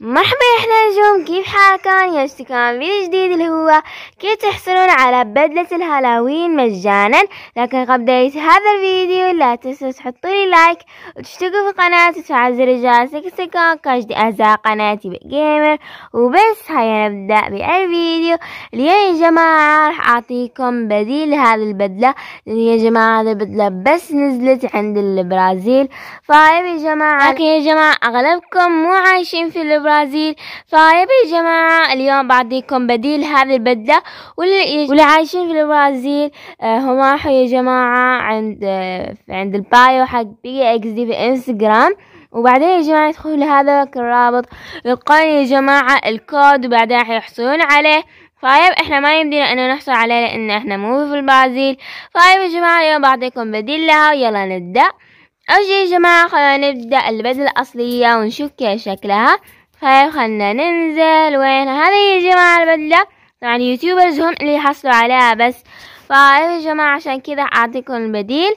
مرحبا يا احلى نجوم كيف حالكم يا اشتكام فيديو جديد اللي هو كيف تحصلون على بدلة الهالوين مجانا لكن قبل بداية هذا الفيديو لا تنسوا تحطوا لي لايك وتشتركوا في القناة وتفعل زر الجرس لكسكم كاجد اعزاء قناتي بجيمر وبس هيا نبدأ بالفيديو اليوم يا جماعة راح اعطيكم بديل لهذه البدلة لان يا جماعة هذه البدلة بس نزلت عند البرازيل فايب يا جماعة لكن يا جماعة اغلبكم مو عايشين في البرازيل البرازيل طيب يا جماعة اليوم بعطيكم بديل هذه البدلة واللي عايشين في البرازيل آه، هم راحوا يا جماعة عند آه، عند البايو حق بي اكس دي في انستغرام وبعدين يا جماعة يدخلوا لهذا الرابط يلقون يا جماعة الكود وبعدين حيحصلون عليه طيب احنا ما يمدينا انه نحصل عليه لان احنا مو في البرازيل طيب يا جماعة اليوم بعطيكم بديل لها ويلا نبدأ اول شي يا جماعة خلونا نبدأ البدلة الأصلية ونشوف كيف شكلها خلنا ننزل وين هذه يا جماعة البدلة طبعا اليوتيوبرز هم اللي حصلوا عليها بس فاي يا جماعة عشان كذا أعطيكم البديل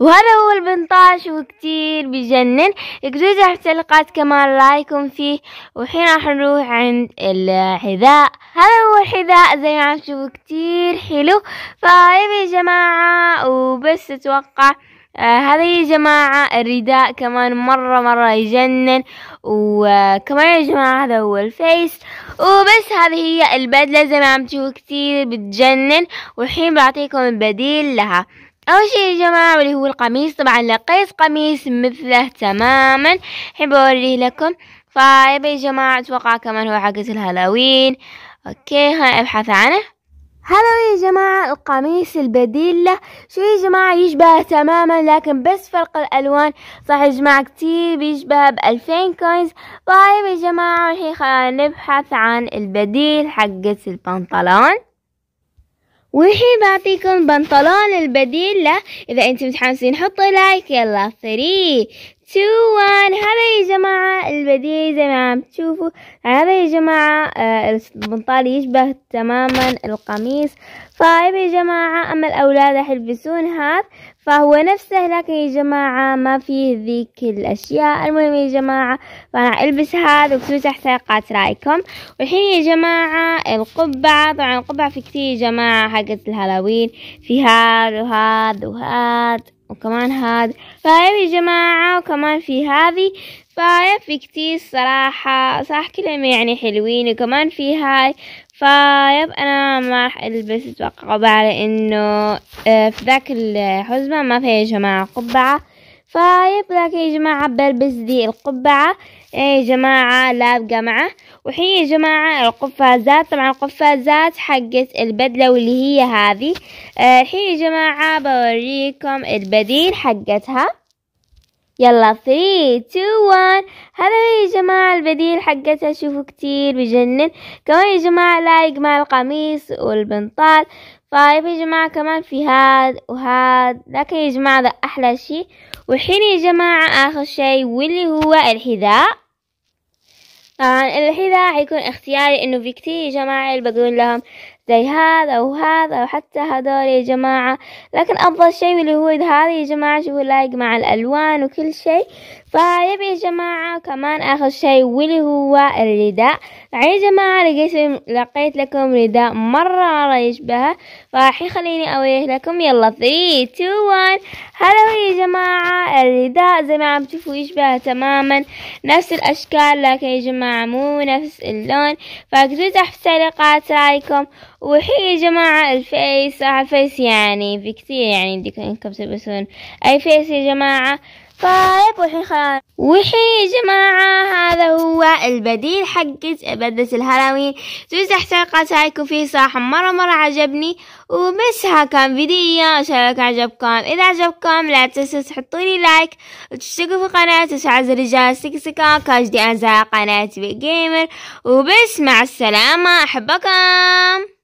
وهذا هو البنطاش وكتير بجنن اكتبوا تحت التعليقات كمان رايكم فيه وحين راح نروح عند الحذاء هذا هو الحذاء زي ما تشوفوا كتير حلو فهاي يا جماعة وبس اتوقع آه هذا يا جماعة الرداء كمان مرة مرة يجنن وكمان يا جماعة هذا هو الفيس وبس هذه هي البدلة زي ما عم تشوفوا كتير بتجنن والحين بعطيكم البديل لها أول شيء يا جماعة واللي هو القميص طبعا لقيت قميص مثله تماما حب أوريه لكم فيبي يا جماعة أتوقع كمان هو حق الهالوين أوكي خلينا أبحث عنه هذا يا جماعة القميص البديل له شو يا جماعة يشبه تماما لكن بس فرق الألوان صح يا جماعة كتير بيشبه بألفين كوينز طيب يا جماعة الحين خلينا نبحث عن البديل حقة البنطلون والحين بعطيكم بنطلون البديل له إذا أنتم متحمسين حطوا لايك يلا ثري 2 1 هلا يا جماعة البديهي زي ما عم تشوفوا هذا يا جماعة آه، البنطال يشبه تماما القميص طيب يا جماعة أما الأولاد راح يلبسون هذا فهو نفسه لكن يا جماعة ما فيه ذيك الأشياء المهم يا جماعة فأنا ألبس هذا وكتبوا تحت تعليقات رأيكم والحين يا جماعة القبعة طبعا القبعة في كثير يا جماعة حقت الهالوين في هذا وهذا وهذا وكمان هذا فايب يا جماعة وكمان في هذه فايب في كتير صراحة صح كلهم يعني حلوين وكمان في هاي فيب انا ما راح البس اتوقع قبعة لانه آه، في ذاك الحزمة ما فيها يا جماعة قبعة لكن يا جماعة بلبس دي القبعة إيه يا جماعة لابقة معه وحين يا جماعة القفازات طبعا القفازات حقت البدلة واللي هي هذه إيه الحين يا جماعة بوريكم البديل حقتها يلا 3 2 1 هذا هو يا جماعة البديل حقتها شوفوا كتير بجنن كمان يا جماعة لايق مع القميص والبنطال طيب يا جماعة كمان في هاد وهاد لكن يا جماعة ده أحلى شي والحين يا جماعة آخر شي واللي هو الحذاء طبعا آه، الحذاء حيكون اختياري انه في كتير جماعة اللي بقول لهم زي هذا وهذا وحتى هذول يا جماعة لكن أفضل شي اللي هو هذا يا جماعة شوفوا لايق مع الألوان وكل شي فيبي يا جماعة كمان آخر شي واللي هو الرداء يعني يا جماعة لقيت لقيت لكم رداء مرة مرة يشبهه فراح يخليني أوريه لكم يلا 3 2 1 هلا يا جماعة الرداء زي ما عم تشوفوا يشبهه تماما نفس الأشكال لكن يا جماعة مو نفس اللون فاكتبوا تحت التعليقات رأيكم وحي يا جماعة الفيس على الفيس يعني في كثير يعني يمديك انكم تلبسون اي فيس يا جماعة طيب وحي خلاص وحي يا جماعة هذا هو البديل حق بدلة الهالوين جزء حلقة هايكو فيه صراحة مرة مرة عجبني وبس ها كان فيديو ان شاء الله عجبكم اذا عجبكم لا تنسوا تحطولي لايك وتشتركوا في قناة وتفعلوا الرجال الجرس تكسكا كاش دي انزل قناة بي جيمر وبس مع السلامة احبكم